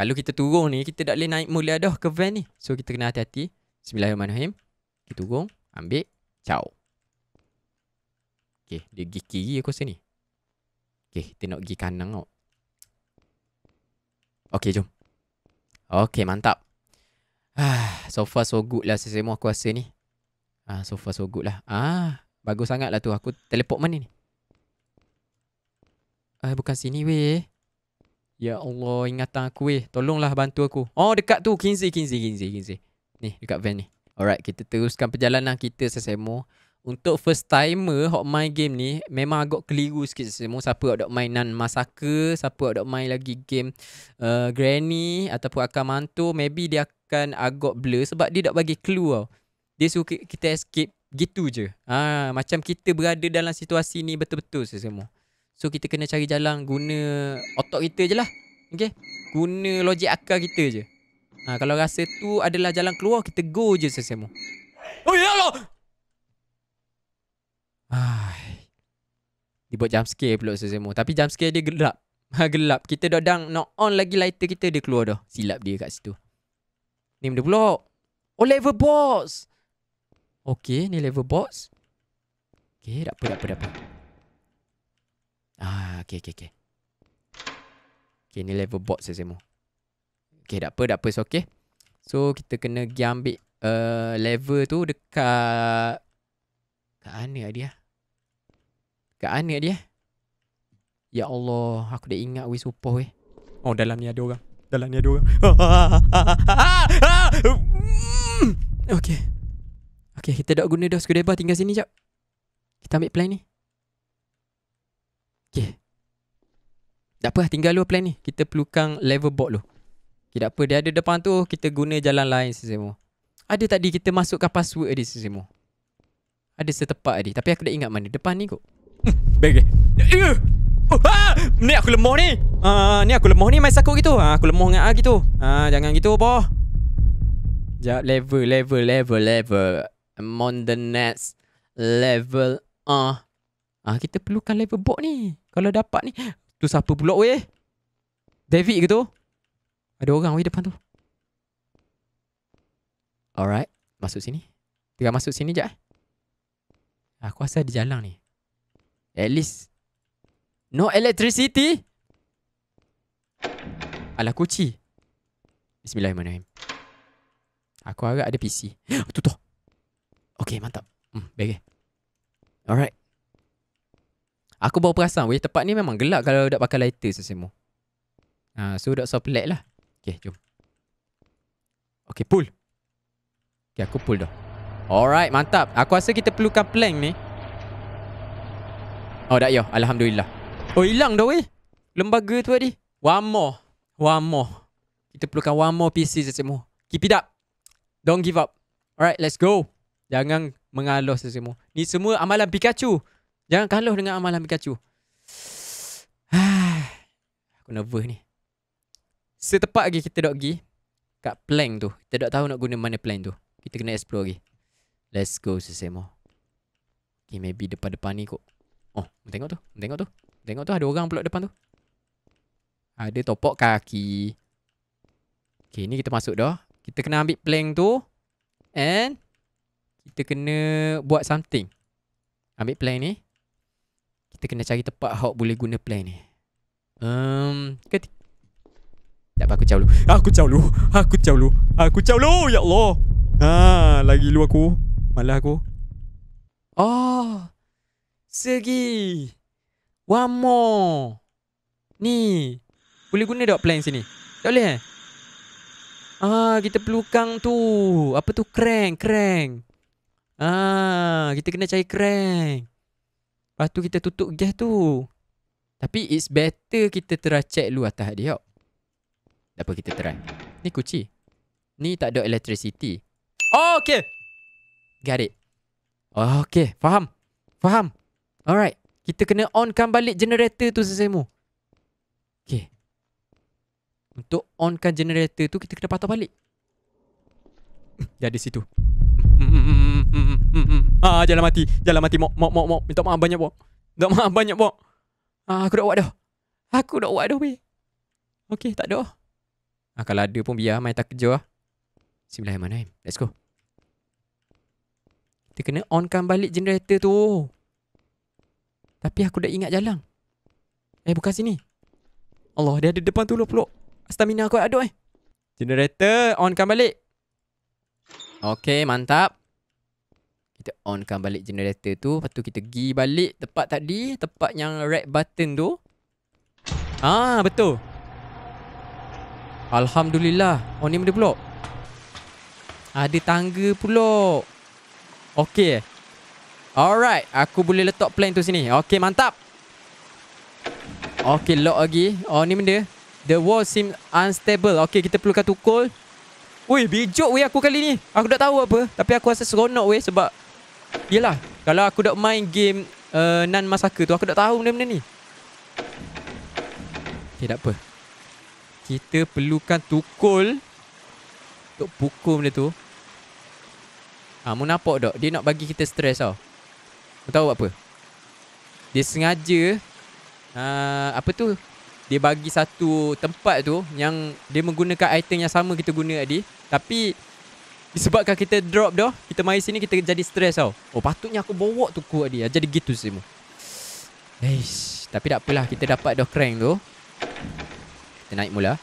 Kalau kita turun ni Kita tak boleh naik mulia dah ke van ni So kita kena hati-hati Bismillahirrahmanirrahim Kita turun Ambil Ciao Okay Dia pergi kiri aku rasa ni Okay Kita nak pergi kanan kot Okay jom Okay mantap Ah, So far so good lah Sesemua aku rasa ni Ah, So far so good lah Ah, Bagus sangat lah tu Aku teleport mana ni Eh Bukan sini weh Ya Allah, ingatan aku eh. Tolonglah bantu aku. Oh, dekat tu. Kinzi, Kinzi, Kinzi, Kinzi. Ni, dekat van ni. Alright, kita teruskan perjalanan kita sesemo. Untuk first timer hot main game ni memang agak keliru sikit semua siapa yang dok main nan masaka, siapa yang dok main lagi game uh, granny ataupun akan mantu maybe dia akan agak blur sebab dia dok bagi clue tau. Dia suka kita escape gitu je. Ah ha, macam kita berada dalam situasi ni betul-betul semua. So kita kena cari jalan guna otak kita je lah Okay Guna logik akal kita je ha, Kalau rasa tu adalah jalan keluar Kita go je sesama Oh ya Allah Ay. Dia buat jumpscare pulak sesama Tapi jumpscare dia gelap ha, Gelap Kita dah dang Nak on lagi lighter kita Dia keluar dah Silap dia kat situ Ni benda pulak Oh level box Okay ni level box Okay tak apa tak Ah, okay, okay, okay. Okay, ni level bot saya semua. Okay, tak apa, tak apa. So, okay. So, kita kena pergi ambil uh, level tu dekat... dekat mana lah dia? Kat mana dia? Ya Allah, aku dah ingat weh supoh weh. Oh, dalam ni ada orang. Dalam ni ada orang. okay. Okay, kita dah guna dah skudeba tinggal sini jap. Kita ambil plan ni. Okay. Tak apa, lah, tinggal lu plan ni. Kita pelukang level bot lu. Okay, tak apa. Dia ada depan tu, kita guna jalan lain, Sisimo. Ada tadi kita masuk masukkan password tadi, Sisimo. Ada setepak tadi. Tapi aku dah ingat mana. Depan ni kot. Bagi. Eh. Ya! Oh, ha! Ni aku lemah ni. Ah, ni aku lemah ni main sakut gitu. Ah, aku lemah dengan A gitu. Ah, jangan gitu, boh. Sekejap. Level, level, level, level. I'm on the next level. Ah, ah uh, kita perlukan level bot ni. Kalau dapat ni Tu siapa pula weh David ke tu Ada orang weh depan tu Alright Masuk sini Tengah masuk sini je eh. Aku rasa ada jalan ni At least No electricity Alah kuci Bismillahirrahmanirrahim Aku harap ada PC Tutup Okay mantap hmm, Bagai eh. Alright Aku bawa perasan weh tempat ni memang gelap kalau tak pakai lighter sesemu. Ha, uh, so tak so pelik lah. Okay, jom. Okay, pull. Okay, aku pull dah. Alright, mantap. Aku rasa kita perlukan plank ni. Oh, dah ya. Alhamdulillah. Oh, hilang dah weh. Lembaga tu tadi. One more. One more. Kita perlukan one more PC sesemu. Keep it up. Don't give up. Alright, let's go. Jangan mengalah sesemu. Ni semua amalan Pikachu. Jangan kalah dengan amalan Pikachu. Aku nervous ni. Setepat lagi kita dok pergi kat plank tu. Kita dok tahu nak guna mana plank tu. Kita kena explore lagi. Let's go sesemo. Okay, maybe depan-depan ni kok. Oh, tengok tu. Tengok tu. Tengok tu ada orang pula depan tu. Ada topok kaki. Okay, ni kita masuk dah. Kita kena ambil plank tu. And kita kena buat something. Ambil plank ni. Kita kena cari tempat Hawk boleh guna plan ni Um, kati. Tak apa aku caw lu Aku caw lu Aku caw lu Aku caw lu Ya Allah Ah, Lagi lu aku Malah aku Oh Segi One more Ni Boleh guna tak plan sini Tak boleh eh Ah, kita perlukan tu. Apa tu crank, crank. Ah, kita kena cari crank. Lepas tu kita tutup gas tu. Tapi it's better kita try check dulu atas dia. Yuk. Apa kita try? Ni kunci. Ni tak ada electricity. Oh, okay. Got it. Oh, okay. Faham. Faham. Alright. Kita kena onkan balik generator tu sesemu. Okay. Untuk onkan generator tu, kita kena patah balik. Dia ada situ. Hmm, hmm, hmm, hmm. Ah, ah jalan mati, jalan mati mok mok mok mok. Minta maaf banyak mok. Minta maaf banyak mok. Ah aku dah buat dah. Aku dah buat dah weh. Okey, tak ada. Ah kalau ada pun biar main tak kerja ah. Bismillahirrahmanirrahim. Let's go. Kita kena onkan balik generator tu. Tapi aku dah ingat jalan. Eh bukan sini. Allah, dia ada depan tu lu peluk. Stamina aku ada eh. Generator onkan balik. Okey, mantap. Kita onkan balik generator tu Lepas tu kita pergi balik tempat tadi Tempat yang red button tu Ah betul Alhamdulillah Oh ni benda pulak Ada tangga pulak Okay Alright Aku boleh letak plan tu sini Okay mantap Okay lock lagi Oh ni benda The wall seem unstable Okay kita perlukan tukul Wih bijuk weh aku kali ni Aku tak tahu apa Tapi aku rasa seronok weh Sebab Yelah Kalau aku dah main game uh, Nan Massacre tu Aku dah tahu benda-benda ni Okay eh, tak apa Kita perlukan tukul Untuk pukul benda tu Ha, mu nampak tak? Dia nak bagi kita stres tau. Mu tahu apa? Dia sengaja uh, apa tu? Dia bagi satu tempat tu yang dia menggunakan item yang sama kita guna tadi. Tapi Disebabkan kita drop dia Kita main sini Kita jadi stres tau Oh patutnya aku bawa tu kuat dia Jadi gitu semua Nice Tapi tak apalah Kita dapat dah crank tu Kita naik mula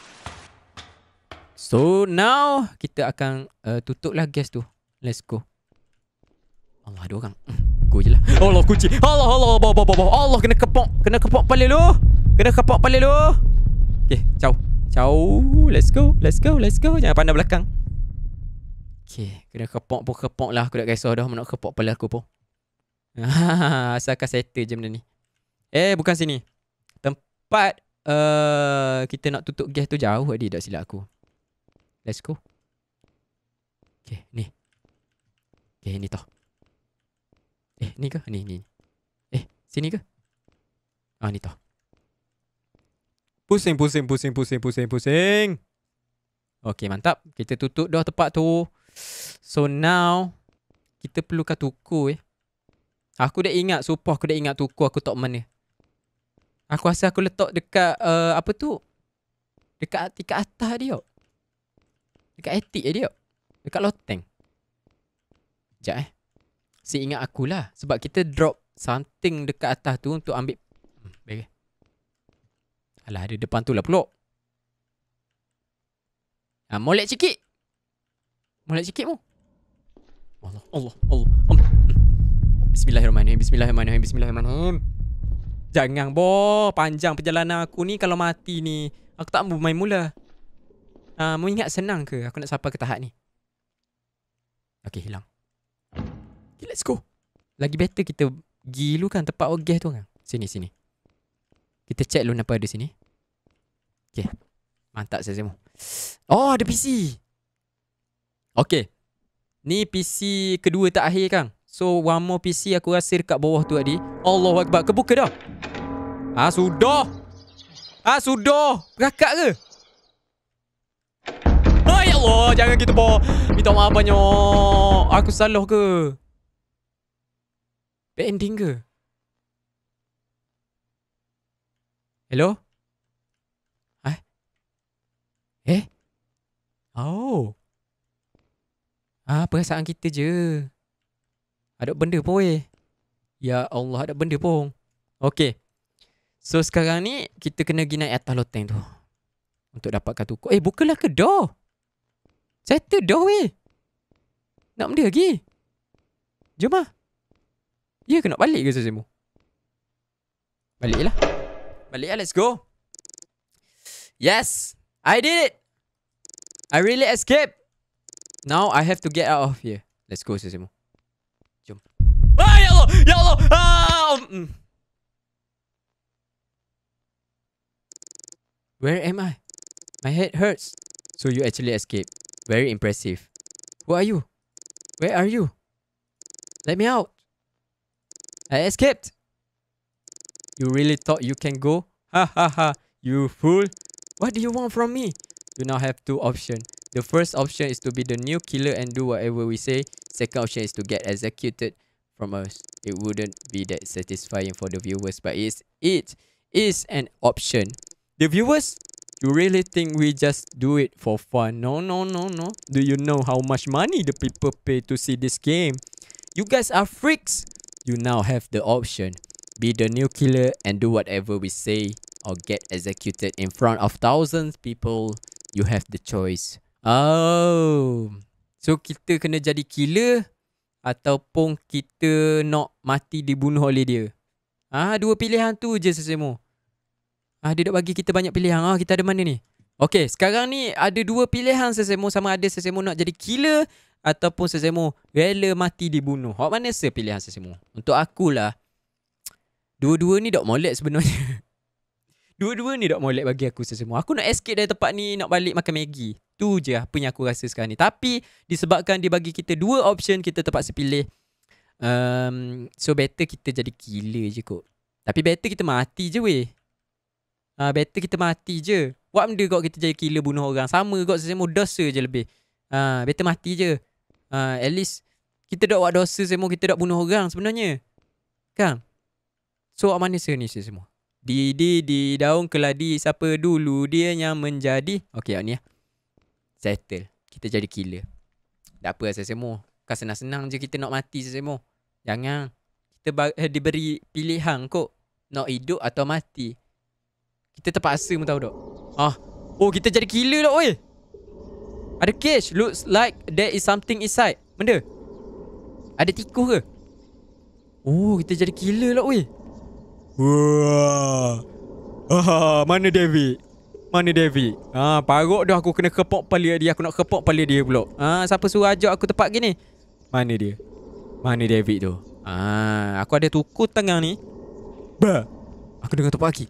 So now Kita akan uh, Tutuplah gas tu Let's go Allah ada orang Go je lah Allah kunci Allah Allah Allah, Allah, Allah, Allah kena kepok Kena kepok pala lu Kena kepok pala lu Okay Ciao Ciao Let's go Let's go Let's go Jangan pandang belakang Okay Kena kepok pun kepok lah Aku tak kisah dah Nak kepok pala aku pun Asalkan settle je benda ni Eh bukan sini Tempat uh, Kita nak tutup gas tu jauh Adi tak silap aku Let's go Okay ni Okay ni toh Eh ni ke? Ni ni Eh sini ke? Ah ni toh Pusing pusing pusing pusing pusing pusing Okay mantap Kita tutup dah tempat tu So now Kita perlukan tuku eh Aku dah ingat Sumpah aku dah ingat tuku aku tak mana Aku rasa aku letak dekat uh, Apa tu Dekat tingkat atas dia Dekat etik dia Dekat loteng Sekejap eh Si ingat akulah Sebab kita drop Something dekat atas tu Untuk ambil hmm, Baik Alah ada depan tu lah peluk Ah, molek sikit. Mulut sikit mu. Allah, Allah, Allah. Bismillahirrahmanirrahim. Bismillahirrahmanirrahim. Bismillahirrahmanirrahim. Jangan boh panjang perjalanan aku ni kalau mati ni. Aku tak mau main mula. Ah, uh, mau ingat senang ke aku nak sampai ke tahap ni? Okey, hilang. Okay, let's go. Lagi better kita pergi dulu kan tempat ogah tu kan. Sini, sini. Kita check lu apa ada sini. Okey. Mantap saya semua. Oh, ada PC. Okay Ni PC kedua tak akhir kan So one more PC aku rasa dekat bawah tu tadi Allahu Akbar Kebuka dah Ah sudah Ah sudah Rakat ke? Hai ah, ya Allah Jangan gitu bo Minta maaf banyak Aku salah ke? Pending ke? Hello? Eh? Eh? Oh. Ah, perasaan kita je. Ada benda pun eh. Ya Allah, ada benda pun. Okey. So sekarang ni, kita kena pergi naik atas loteng tu. Untuk dapatkan tukuk. Eh, bukalah ke door. Settle door weh. Nak benda lagi. Jom lah. Ya ke balik ke Zazimu? Balik lah. Balik lah, let's go. Yes, I did it. I really escape. Now I have to get out of here. Let's go, Sesimo. Jump! Ah, yellow, yellow. Ah! Um, mm. Where am I? My head hurts. So you actually escaped. Very impressive. Who are you? Where are you? Let me out. I escaped. You really thought you can go? Ha ha ha. You fool. What do you want from me? You now have two options. The first option is to be the new killer and do whatever we say. Second option is to get executed from us. It wouldn't be that satisfying for the viewers, but it's, it is an option. The viewers, you really think we just do it for fun? No, no, no, no. Do you know how much money the people pay to see this game? You guys are freaks. You now have the option. Be the new killer and do whatever we say or get executed in front of thousands people. You have the choice. Oh. So kita kena jadi killer ataupun kita nak mati dibunuh oleh dia. Ah dua pilihan tu je sesemu. Ah dia dah bagi kita banyak pilihan. Ah kita ada mana ni? Okey, sekarang ni ada dua pilihan sesemu sama ada sesemu nak jadi killer ataupun sesemu rela mati dibunuh. Hak mana se pilihan sesemu? Untuk aku lah. Dua-dua ni dok molek sebenarnya. dua-dua ni dok molek bagi aku sesemu. Aku nak escape dari tempat ni, nak balik makan Maggie. Itu je apa yang aku rasa sekarang ni. Tapi disebabkan dia bagi kita dua option kita terpaksa pilih. Um, so better kita jadi killer je kot. Tapi better kita mati je weh. Uh, better kita mati je. Buat benda kot kita jadi killer bunuh orang. Sama kot saya dosa je lebih. Uh, better mati je. Uh, at least kita dah buat dosa saya kita dah bunuh orang sebenarnya. Kan? So apa manusia ni semua? Di di daun keladi siapa dulu dia yang menjadi. Okey, ni ya. Settle Kita jadi killer Tak apa asal semua Kan senang-senang je kita nak mati asal semua Jangan Kita eh, diberi pilihan kok Nak hidup atau mati Kita terpaksa mu tahu tak Ah, Oh kita jadi killer lah oi Ada cage Looks like there is something inside Benda Ada tikus ke Oh kita jadi killer lah oi Wah Aha, mana David? Mana Devi? Ha, parok dah aku kena kepok kepala dia. Aku nak kepok kepala dia pula. Ha, siapa suruh ajak aku tempat gini? Mana dia? Mana Devi tu? Ha, aku ada tuku tengah ni. Ba, Aku dengar tempat lagi.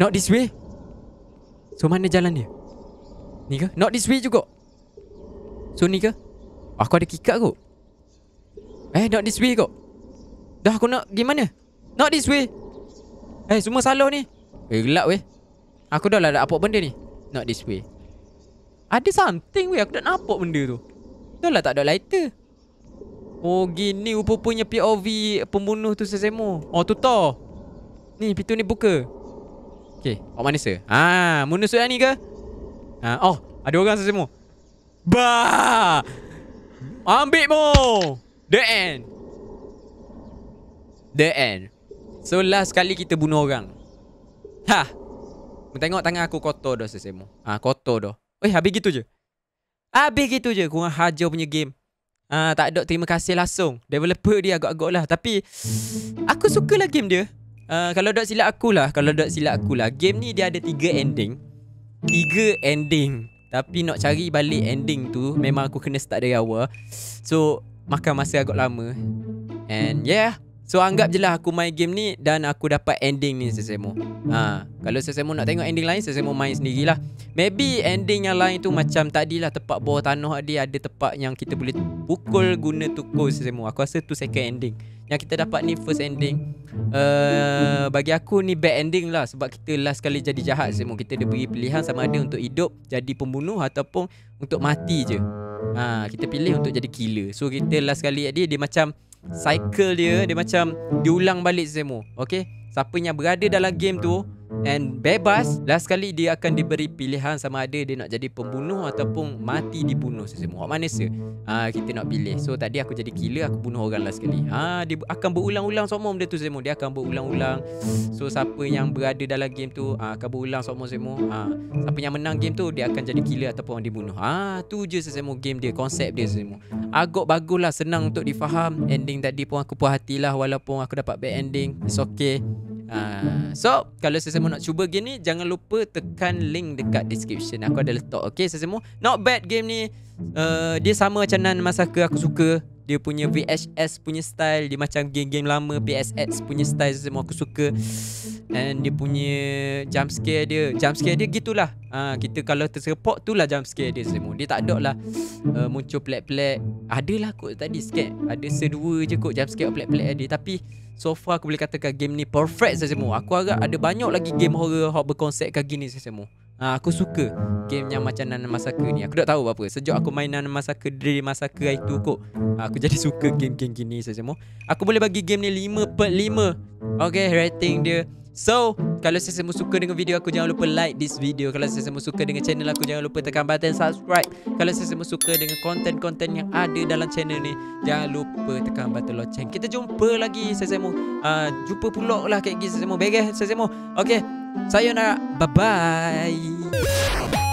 Not this way? So, mana jalan dia? Ni ke? Not this way juga. So, ni ke? Aku ada kikat kot. Eh, not this way kot. Dah, aku nak gimana? Not this way. Eh, semua salah ni. Eh, gelap weh. Aku dah lah nak benda ni Not this way Ada something weh Aku dah nak benda tu Dah lah tak ada lighter Oh gini rupanya POV Pembunuh tu sesemu. Oh tu tau Ni pintu ni buka Okay Awak mana sir Haa ah, Munus ni ke ha, Oh Ada orang sesemu. Bah Ambil mo The end The end So last kali kita bunuh orang Ha Tengok tangan aku kotor dah sesemu. Ah ha, kotor dah. Eh habis gitu je. Habis gitu je kurang haja punya game. Ah ha, tak ada terima kasih langsung. Developer dia agak-agak lah tapi aku suka sukalah game dia. Uh, kalau tak silap aku lah Kalau tak silap aku lah Game ni dia ada tiga ending Tiga ending Tapi nak cari balik ending tu Memang aku kena start dari awal So Makan masa agak lama And yeah So anggap hmm. je lah aku main game ni Dan aku dapat ending ni Sesemo ha. Kalau Sesemo nak tengok ending lain Sesemo main sendirilah Maybe ending yang lain tu macam tadi lah Tempat bawah tanah dia ada tempat yang kita boleh Pukul guna tukul Sesemo Aku rasa tu second ending Yang kita dapat ni first ending uh, Bagi aku ni bad ending lah Sebab kita last kali jadi jahat Sesemo Kita ada beri pilihan sama ada untuk hidup Jadi pembunuh ataupun untuk mati je ha, Kita pilih untuk jadi killer So kita last kali dia, dia macam cycle dia dia macam diulang balik Zemo Okay, siapa yang berada dalam game tu and bebas last sekali dia akan diberi pilihan sama ada dia nak jadi pembunuh ataupun mati dibunuh sesemua mana se uh, kita nak pilih so tadi aku jadi killer aku bunuh orang last sekali ha dia akan berulang-ulang semua benda tu semua dia akan berulang-ulang so siapa yang berada dalam game tu uh, akan berulang semua semua uh, ha siapa yang menang game tu dia akan jadi killer ataupun orang dibunuh ha uh, tu je sesemua game dia konsep dia semua. agak bagus lah senang untuk difaham ending tadi pun aku puas hatilah walaupun aku dapat bad ending it's okay Uh, so kalau sesemu nak cuba game ni jangan lupa tekan link dekat description. Aku ada letak okey sesemu. Not bad game ni. Uh, dia sama macam nan masa ke aku suka. Dia punya hmm. VHS punya style Dia macam game-game lama PSX punya style Semua aku suka And dia punya jump scare dia Jump scare dia gitulah ha, Kita kalau terserpok tu lah jump scare dia semua Dia tak ada lah uh, Muncul pelik Ada lah kot tadi sikit Ada sedua je kot jump scare pelik-pelik dia Tapi so far aku boleh katakan game ni perfect saya semua Aku harap ada banyak lagi game horror Hot berkonsep kat gini saya semua Ha, aku suka game yang macam Nana Masaka ni Aku tak tahu apa-apa Sejak aku main Nana Masaka Dari masa ke itu ah, kok Aku jadi suka game-game gini semua Aku boleh bagi game ni 5 per 5 Okay rating dia So, kalau saya semua suka dengan video aku jangan lupa like this video. Kalau saya semua suka dengan channel aku jangan lupa tekan button subscribe. Kalau saya semua suka dengan konten-konten yang ada dalam channel ni jangan lupa tekan button lonceng. Kita jumpa lagi sesama uh, ah, jumpa pula lah kat gigi sesama. Bye guys, sesama. Okey. Sayonara. Bye bye.